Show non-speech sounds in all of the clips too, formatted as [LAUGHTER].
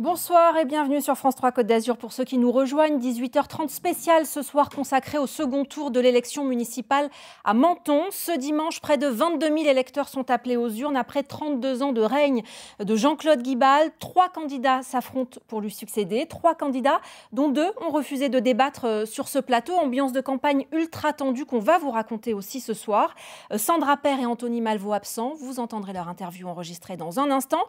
Bonsoir et bienvenue sur France 3 Côte d'Azur. Pour ceux qui nous rejoignent, 18h30 spécial ce soir consacré au second tour de l'élection municipale à Menton. Ce dimanche, près de 22 000 électeurs sont appelés aux urnes après 32 ans de règne de Jean-Claude Guibal. Trois candidats s'affrontent pour lui succéder. Trois candidats dont deux ont refusé de débattre euh, sur ce plateau. Ambiance de campagne ultra tendue qu'on va vous raconter aussi ce soir. Euh, Sandra Père et Anthony Malvaux absents. Vous entendrez leur interview enregistrée dans un instant.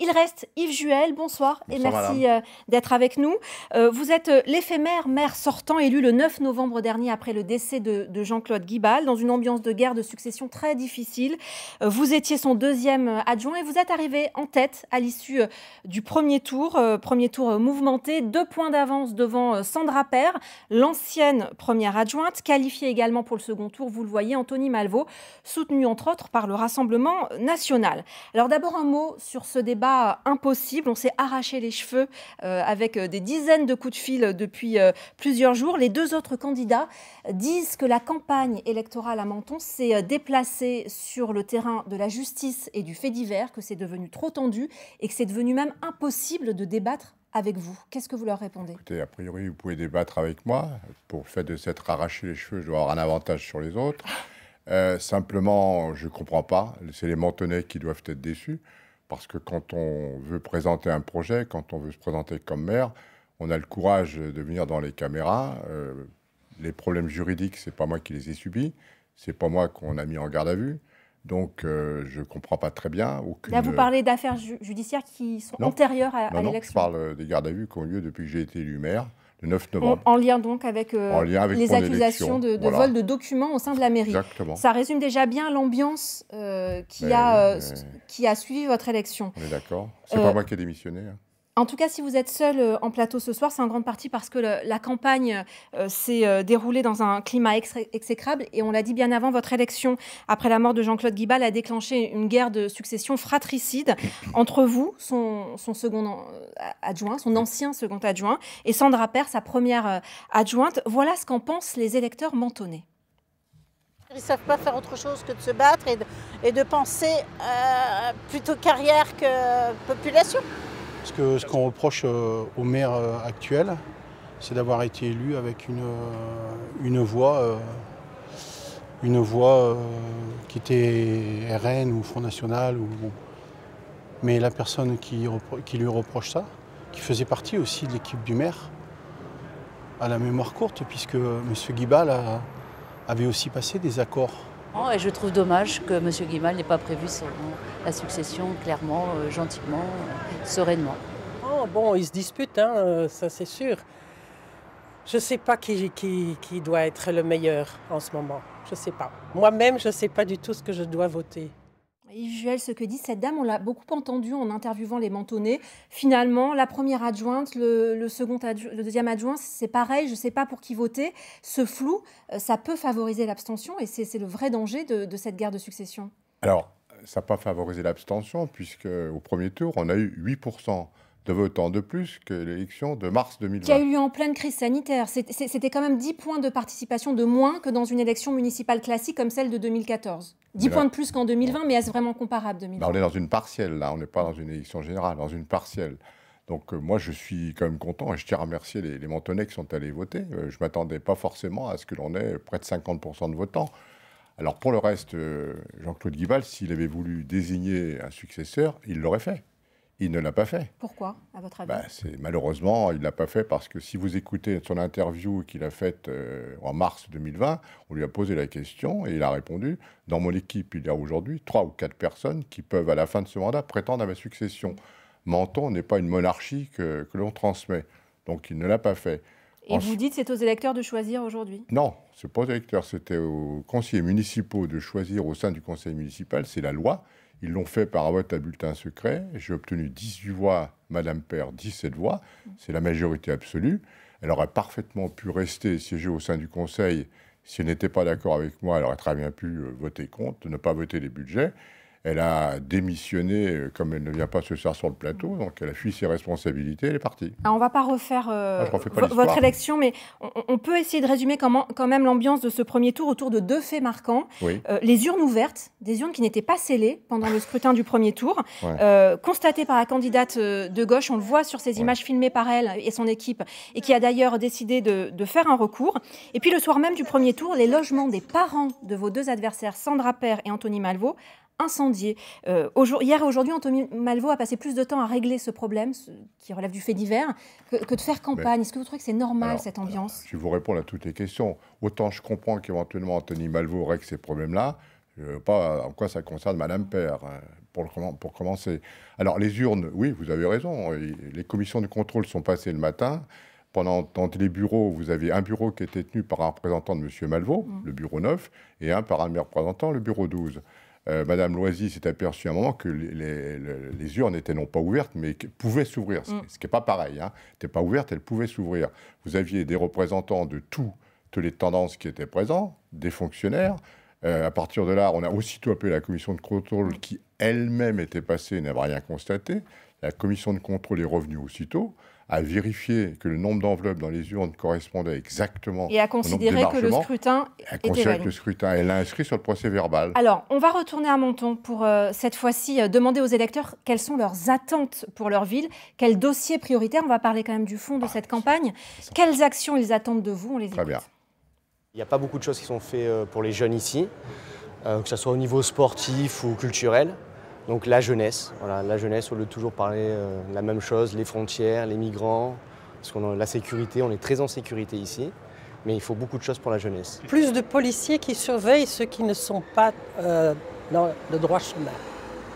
Il reste Yves Juel. Bonsoir et merci euh, d'être avec nous. Euh, vous êtes euh, l'éphémère maire sortant élu le 9 novembre dernier après le décès de, Jean-Claude Guibal dans une ambiance de guerre de succession très difficile. vous étiez son deuxième adjoint et vous êtes arrivé en tête à l'issue du premier tour, premier tour mouvementé, deux points d'avance devant Sandra Père, l'ancienne première adjointe, qualifiée également pour le second tour, vous le voyez, Anthony Malvaux, soutenu entre autres par le Rassemblement national. Alors d'abord un mot sur ce débat impossible, on s'est arraché les cheveux euh, avec euh, des dizaines de coups de fil depuis euh, plusieurs jours. Les deux autres candidats disent que la campagne électorale à Menton s'est déplacée sur le terrain de la justice et du fait divers, que c'est devenu trop tendu et que c'est devenu même impossible de débattre avec vous. Qu'est-ce que vous leur répondez Écoutez, a priori, vous pouvez débattre avec moi. Pour le fait de s'être arraché les cheveux, je dois avoir un avantage sur les autres. simplement, je ne comprends pas. C'est les mentonnais qui doivent être déçus. Parce que quand on veut présenter un projet, quand on veut se présenter comme maire, on a le courage de venir dans les caméras. Euh, les problèmes juridiques, c'est pas moi qui les ai subis. C'est pas moi qu'on a mis en garde à vue. Donc, euh, je ne comprends pas très bien. Là, vous parlez d'affaires judiciaires qui sont antérieures à, l'élection. Non, je parle des gardes à vue qui ont lieu depuis que j'ai été élu maire. 9 novembre. En, lien donc avec, euh, les accusations de, vol de documents au sein de la mairie. Ça résume déjà bien l'ambiance euh, qui, ben a, euh, qui a suivi votre élection. On est d'accord. C'est pas moi qui ai démissionné. Hein. En tout cas, si vous êtes seul euh, en plateau ce soir, c'est en grande partie parce que la campagne euh, s'est euh, déroulée dans un climat exécrable. Et on l'a dit bien avant, votre élection, après la mort de Jean-Claude Guibal, a déclenché une guerre de succession fratricide entre vous, son, second adjoint, son ancien second adjoint, et Sandra Père, sa première adjointe. Voilà ce qu'en pensent les électeurs mentonnais. Ils ne savent pas faire autre chose que de se battre et de, et de penser plutôt carrière que population. Ce qu'on ce reproche euh, au maire euh, actuel, c'est d'avoir été élu avec une, euh, une voix, une voix qui était RN ou Front National. Mais la personne qui, lui reproche ça, qui faisait partie aussi de l'équipe du maire, à la mémoire courte, puisque M. Guibal avait aussi passé des accords Oh, et je trouve dommage que M. Guimal n'ait pas prévu son, la succession clairement, euh, gentiment, euh, sereinement. Oh, bon, ils se disputent, hein, euh, ça c'est sûr. Je ne sais pas qui, qui, doit être le meilleur en ce moment. Je sais pas. Moi-même, je ne sais pas du tout ce que je dois voter. Yves ce que dit cette dame, on l'a beaucoup entendu en interviewant les mentonnés. Finalement, la première adjointe, le, second le deuxième adjoint, c'est pareil, je ne sais pas pour qui voter. Ce flou, euh, ça peut favoriser l'abstention et c'est le vrai danger de, de cette guerre de succession. Alors, ça n'a pas favorisé l'abstention, puisque au premier tour, on a eu 8% de votants de plus que l'élection de mars 2020. Qui a eu lieu en pleine crise sanitaire. C'était quand même 10 points de participation de moins que dans une élection municipale classique comme celle de 2014. 10 points de plus qu'en 2020, mais est-ce vraiment comparable 2020 bah, On est dans une partielle, là. On n'est pas dans une élection générale, dans une partielle. Donc euh, moi, je suis quand même content et je tiens à remercier les, les qui sont allés voter. Euh, je ne m'attendais pas forcément à ce que l'on ait près de 50% de votants. Alors pour le reste, euh, Jean-Claude Guival, s'il avait voulu désigner un successeur, il l'aurait fait. Il ne l'a pas fait. Pourquoi, à votre avis bah, Malheureusement, il ne l'a pas fait parce que si vous écoutez son interview qu'il a faite euh, en mars 2020, on lui a posé la question et il a répondu Dans mon équipe, il y a aujourd'hui trois ou quatre personnes qui peuvent, à la fin de ce mandat, prétendre à ma succession. Menton n'est pas une monarchie que, l'on transmet. Donc il ne l'a pas fait. Et vous dites c'est aux électeurs de choisir aujourd'hui Non, n'est pas aux électeurs, c'était aux conseillers municipaux de choisir au sein du conseil municipal, c'est la loi. Ils l'ont fait par vote à bulletin secret. J'ai obtenu 18 voix, Madame Père 17 voix. C'est la majorité absolue. Elle aurait parfaitement pu rester siéger au sein du Conseil si elle n'était pas d'accord avec moi. Elle aurait très bien pu euh, voter contre, ne pas voter les budgets. Elle a démissionné, euh, comme elle ne vient pas se faire sur le plateau, donc elle a fui ses responsabilités, elle est partie. Ah, on ne va pas refaire euh, ah, votre élection, mais on, peut essayer de résumer quand même l'ambiance de ce premier tour autour de deux faits marquants. Euh, les urnes ouvertes, des urnes qui n'étaient pas scellées pendant le scrutin du premier tour, [LAUGHS] constatées par la candidate de gauche, on le voit sur ces images filmées par elle et son équipe, et qui a d'ailleurs décidé de, faire un recours. Et puis le soir même du premier tour, les logements des parents de vos deux adversaires, Sandra Père et Anthony Malvaux, Incendié. Euh, hier et aujourd'hui, Anthony Malvo a passé plus de temps à régler ce problème, qui relève du fait divers, que, de faire campagne. Est-ce que vous trouvez que c'est normal cette ambiance Je euh, vous réponds à toutes les questions. Autant je comprends qu'éventuellement Anthony Malvo règle ces problèmes-là, je ne sais pas en quoi ça concerne Madame Père, hein, pour, commencer. Alors les urnes, oui, vous avez raison. Les commissions de contrôle sont passées le matin pendant, dans les bureaux, vous avez un bureau qui était tenu par un représentant de M. Malvaux, mm. le bureau 9, et un par un représentant, le bureau 12. Euh, Madame Loisy s'est aperçue à un moment que les, les, urnes n'étaient non pas ouvertes, mais pouvaient s'ouvrir, ce qui n'est mm. pas pareil. Hein. N'étaient pas ouvertes, elles pouvaient s'ouvrir. Vous aviez des représentants de toutes les tendances qui étaient présents, des fonctionnaires. Euh, à partir de là, on a aussitôt appelé la commission de contrôle qui elle-même était passée et n'avait rien constaté. La commission de contrôle est revenue aussitôt à vérifier que le nombre d'enveloppes dans les urnes correspondait exactement et à considérer que le scrutin et à considérer que le scrutin elle l'a inscrit sur le procès verbal. Alors, on va retourner à Monton pour euh, cette fois-ci euh, demander aux électeurs quelles sont leurs attentes pour leur ville, quels dossiers prioritaires, on va parler quand même du fond de ah, cette campagne, quelles actions ils attendent de vous, on les écoute. Très bien. Il n'y a pas beaucoup de choses qui sont faites euh, pour les jeunes ici, que ce soit au niveau sportif ou culturel. Donc la jeunesse, voilà, la jeunesse, On lieu toujours parler euh, la même chose, les frontières, les migrants, parce qu'on la sécurité, on est très en sécurité ici, mais il faut beaucoup de choses pour la jeunesse. Plus de policiers qui surveillent ceux qui ne sont pas euh, dans le droit chemin.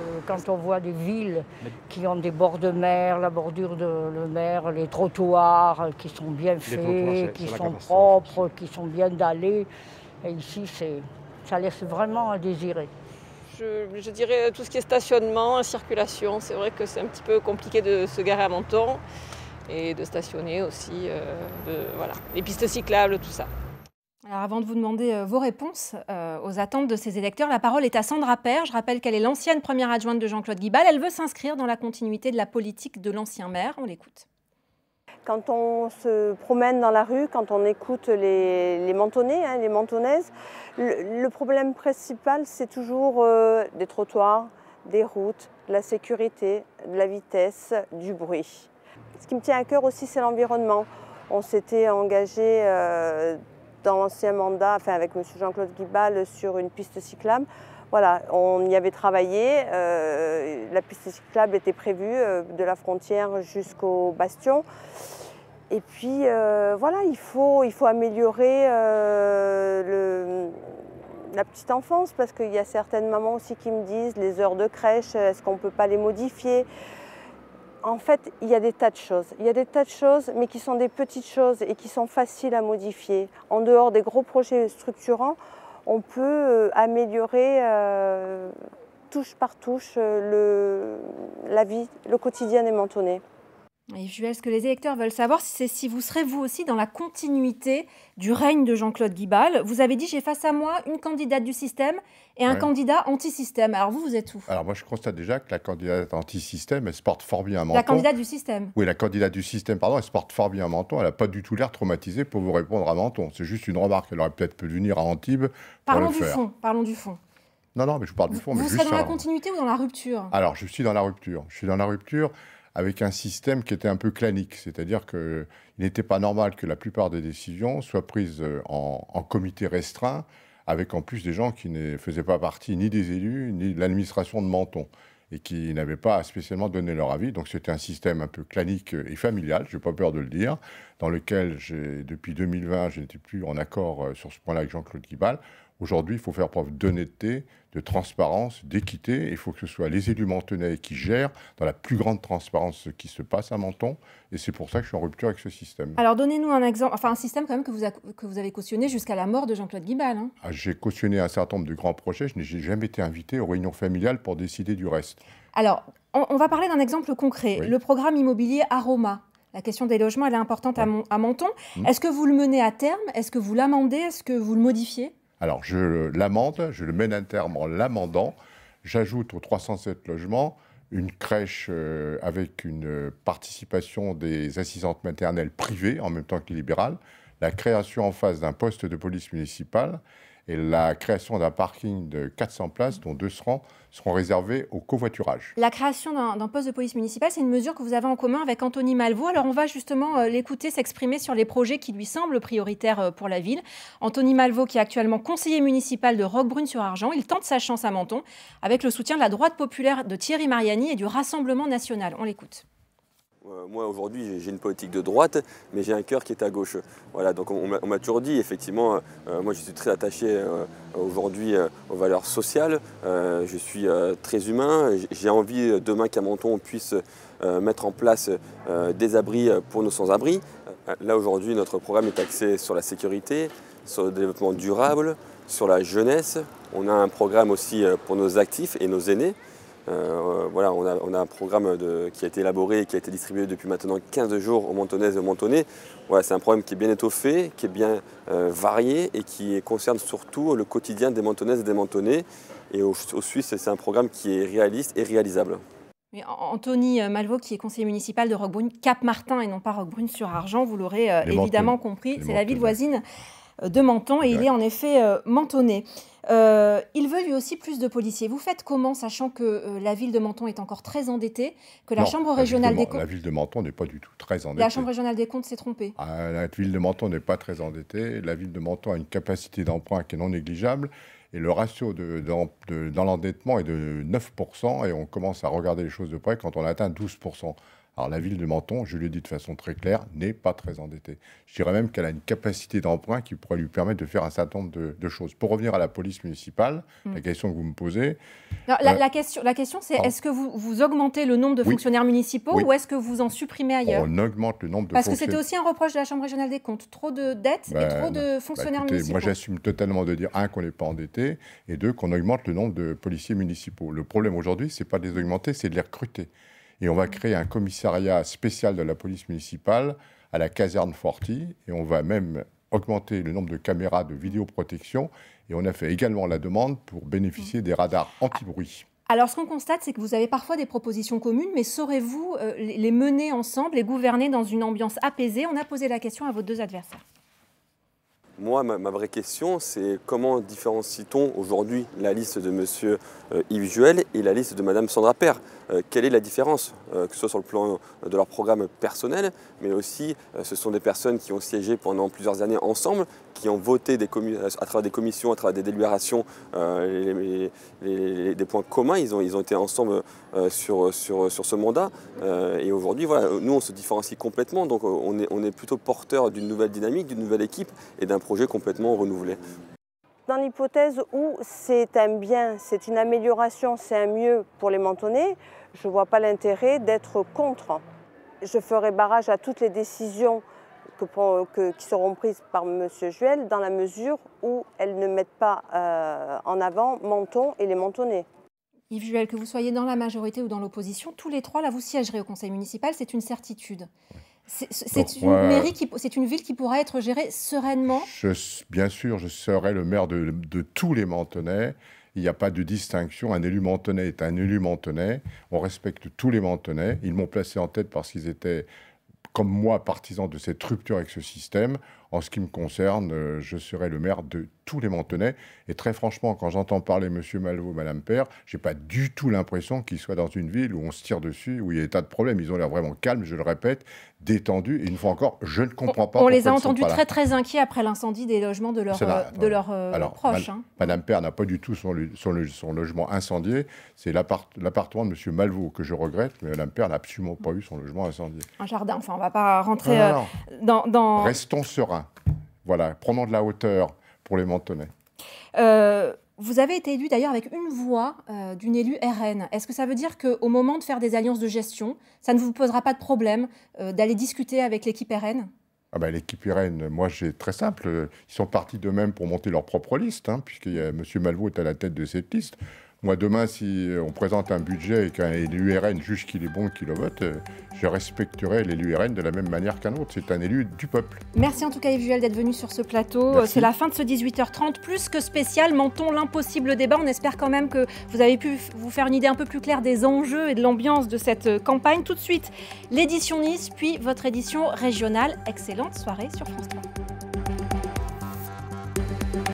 Euh, quand on voit des villes qui ont des bords de mer, la bordure de la mer, les trottoirs qui sont bien faits, qui sont propres, qui sont bien dallés, et ici, ça laisse vraiment à désirer je, dirais tout ce qui est stationnement, circulation. C'est vrai que c'est un petit peu compliqué de se garer à Menton et de stationner aussi. Euh, voilà. Les pistes cyclables, tout ça. Alors avant de vous demander euh, vos réponses euh, aux attentes de ces électeurs, la parole est à Sandra Père. Je rappelle qu'elle est l'ancienne première adjointe de Jean-Claude Guibal. Elle veut s'inscrire dans la continuité de la politique de l'ancien maire. On l'écoute. Quand on se promène dans la rue, quand on écoute les, les mentonnais, hein, les mentonnaises, le, problème principal, c'est toujours euh, des trottoirs, des routes, la sécurité, de la vitesse, du bruit. Ce qui me tient à cœur aussi, c'est l'environnement. On s'était engagé euh, dans l'ancien mandat, avec M. Jean-Claude Guibal, sur une piste cyclable. Voilà, on y avait travaillé. Euh, la piste cyclable était prévue euh, de la frontière jusqu'au bastion. Et puis euh, voilà, il faut, améliorer la petite enfance parce qu'il y a certaines mamans aussi qui me disent les heures de crèche, est-ce qu'on ne peut pas les modifier en fait, il y a des tas de choses. Il y a des tas de choses, mais qui sont des petites choses et qui sont faciles à modifier. En dehors des gros projets structurants, on peut euh, améliorer euh, touche par touche euh, le, la vie, le quotidien des mentonnées. Et Juel, ce que les électeurs veulent savoir, c'est si vous serez vous aussi dans la continuité du règne de Jean-Claude Guibal. Vous avez dit j'ai face à moi une candidate du système et un candidat anti-système. Alors vous, vous êtes où Alors moi, je constate déjà que la candidate anti-système, elle se porte fort bien à menton. La candidate du système Oui, la candidate du système, pardon, elle se porte fort bien à menton. Elle n'a pas du tout l'air traumatisée pour vous répondre à menton. C'est juste une remarque. Elle aurait peut-être pu venir à Antibes. Parlons pour le du fond. Parlons du fond. Non, non, mais je parle du fond. Vous, serez dans la continuité ou dans la rupture Alors, je suis dans la rupture. Je suis dans la rupture avec un système qui était un peu clanique, c'est-à-dire qu'il n'était pas normal que la plupart des décisions soient prises euh, en, comité restreint, avec en plus des gens qui ne faisaient pas partie ni des élus, ni de l'administration de Menton, et qui n'avaient pas spécialement donné leur avis. Donc c'était un système un peu clanique euh, et familial, je n'ai pas peur de le dire, dans lequel, depuis 2020, je n'étais plus en accord euh, sur ce point-là avec Jean-Claude Guibal. Aujourd'hui, il faut faire preuve d'honnêteté, de transparence, d'équité. Il faut que ce soit les élus mentonnais qui gèrent dans la plus grande transparence ce qui se passe à Menton. Et c'est pour ça que je suis en rupture avec ce système. Alors donnez-nous un exemple, enfin un système quand même que vous, que vous avez cautionné jusqu'à la mort de Jean-Claude Guibal. Hein. Ah, j'ai cautionné un certain nombre de grands projets. Je n'ai jamais été invité aux réunions familiales pour décider du reste. Alors, on, va parler d'un exemple concret. Le programme immobilier Aroma. La question des logements, elle est importante à, Menton. Hum. Est-ce que vous le menez à terme Est-ce que vous l'amendez Est-ce que vous le modifiez alors je l'amende, je le mène à terme en l'amendant. J'ajoute aux 307 logements une crèche euh, avec une euh, participation des assistantes maternelles privées en même temps que libérales, la création en face d'un poste de police municipale et la création d'un parking de 400 places, dont 200 seront réservés au covoiturage. La création d'un poste de police municipale, c'est une mesure que vous avez en commun avec Anthony Malvaux. Alors on va justement euh, l'écouter s'exprimer sur les projets qui lui semblent prioritaires euh, pour la ville. Anthony Malvaux, qui est actuellement conseiller municipal de Roquebrune-sur-Argent, il tente sa chance à Menton avec le soutien de la droite populaire de Thierry Mariani et du Rassemblement national. On l'écoute. Euh, moi aujourd'hui j'ai une politique de droite, mais j'ai un cœur qui est à gauche. on, m'a toujours dit, effectivement, euh, moi je suis très attaché euh, aujourd'hui aux valeurs sociales, je suis très humain, j'ai envie demain qu'à Menton on puisse mettre en place des abris pour nos sans-abri. Là aujourd'hui notre programme est axé sur la sécurité, sur le développement durable, sur la jeunesse. On a un programme aussi pour nos actifs et nos aînés. Euh, voilà, on a, un programme qui a été élaboré et qui a été distribué depuis maintenant 15 jours aux Montonnaises et aux Montonnais. Voilà, c'est un programme qui est bien étoffé, qui est bien euh, varié et qui concerne surtout le quotidien des Montonnaises et des Montonnais. Et au Suisse, c'est un programme qui est réaliste et réalisable. Anthony euh, Malvaux, qui est conseiller municipal de Roquebrune, Cap-Martin et non pas Roquebrune-sur-Argent, vous l'aurez évidemment compris, c'est la ville voisine. Euh, de Menton et il est en effet euh, mentonné. Euh, il veut lui aussi plus de policiers. Vous faites comment, sachant que la ville de Menton est encore très endettée, que la Chambre régionale des comptes... La ville de Menton n'est pas du tout très endettée. La Chambre régionale des comptes s'est trompée. Ah, la ville de Menton n'est pas très endettée. La ville de Menton a une capacité d'emprunt qui est non négligeable. Et le ratio de, dans l'endettement est de 9%. Et on commence à regarder les choses de près quand on atteint 12%. Alors la ville de Menton, je le dis de façon très claire, n'est pas très endettée. Je dirais même qu'elle a une capacité d'emprunt qui pourrait lui permettre de faire un certain nombre de, choses. Pour revenir à la police municipale, hmm. la question que vous me posez... Euh, la, question, c'est est-ce que vous, vous, augmentez le nombre de fonctionnaires municipaux ou est-ce que vous en supprimez ailleurs On augmente le nombre de Parce que c'était aussi un reproche de la Chambre régionale des comptes. Trop de dettes et bah, trop de bah, fonctionnaires municipaux. Moi j'assume totalement de dire, un, qu'on n'est pas endetté et deux, qu'on augmente le nombre de policiers municipaux. Le problème aujourd'hui, ce n'est pas de les augmenter, c'est de les recruter. Et on va créer un commissariat spécial de la police municipale à la caserne Forti. Et on va même augmenter le nombre de caméras de vidéoprotection. Et on a fait également la demande pour bénéficier des radars anti-bruit. Alors, ce qu'on constate, c'est que vous avez parfois des propositions communes, mais saurez-vous euh, les mener ensemble et gouverner dans une ambiance apaisée On a posé la question à vos deux adversaires. Moi, ma, vraie question, c'est comment différencie-t-on aujourd'hui la liste de M. Euh, Yves Juel et la liste de Mme Sandra Père euh, quelle est la différence, euh, que ce soit sur le plan euh, de leur programme personnel, mais aussi ce sont des personnes qui ont siégé pendant plusieurs années ensemble, qui ont voté à travers des commissions, à travers des délibérations, des points communs, ils ont, été ensemble sur, ce mandat. et aujourd'hui, nous, on se différencie complètement, donc on est, on est plutôt porteur d'une nouvelle dynamique, d'une nouvelle équipe et d'un projet complètement renouvelé. Dans l'hypothèse où c'est un bien, c'est une amélioration, c'est un mieux pour les mentonnés, je ne vois pas l'intérêt d'être contre. Je ferai barrage à toutes les décisions qui seront prises par M. Juel dans la mesure où elles ne mettent pas euh, en avant Menton et les Mentonnais. Yves Juel, que vous soyez dans la majorité ou dans l'opposition, tous les trois, là, vous siégerez au conseil municipal, c'est une certitude. C'est une une ville qui pourrait être gérée sereinement. bien sûr, je serai le maire de, tous les mantenais Il n'y a pas de distinction. Un élu Mantenais est un élu Mantenais. On respecte tous les Mantenais. Ils m'ont placé en tête parce qu'ils étaient, comme moi, partisans de cette rupture avec ce système. En ce qui me concerne, euh, je serai le maire de tous les Montenais. Et très franchement, quand j'entends parler M. Malvaux, Mme Père, j'ai pas du tout l'impression qu'il soit dans une ville où on se tire dessus, où il y a des tas de problèmes. Ils ont l'air vraiment calmes, je le répète, détendus. Et une fois encore, je ne comprends pas. On, les a entendus très très inquiets après l'incendie des logements de leurs euh, de euh, Alors, proches. Hein. Madame Père n'a pas du tout son, son, logement incendié. C'est l'appartement de M. Malvaux que je regrette, mais Mme Père n'a absolument pas eu son logement incendié. Un jardin, enfin, on ne va pas rentrer dans, dans, Restons sereins. Voilà, prenons de la hauteur pour les Mentonais. Euh, vous avez été élu d'ailleurs avec une voix euh, d'une élue RN. Est-ce que ça veut dire qu'au moment de faire des alliances de gestion, ça ne vous posera pas de problème euh, d'aller discuter avec l'équipe RN ah ben, L'équipe RN, moi, j'ai très simple. Ils sont partis d'eux-mêmes pour monter leur propre liste, hein, puisque M. Malvaux est à la tête de cette liste. Moi, demain, si on présente un budget et qu'un élu RN juge qu'il est bon, qu'il le vote, euh, je respecterai l'élu RN de la même manière qu'un autre. C'est un élu du peuple. Merci en tout cas, Yves Juel, d'être venu sur ce plateau. Euh, c'est la fin de ce 18h30, plus que spécial. Mentons l'impossible débat. On espère quand même que vous avez pu vous faire une idée un peu plus claire des enjeux et de l'ambiance de cette euh, campagne. Tout de suite, l'édition Nice, puis votre édition régionale. Excellente soirée sur France 3.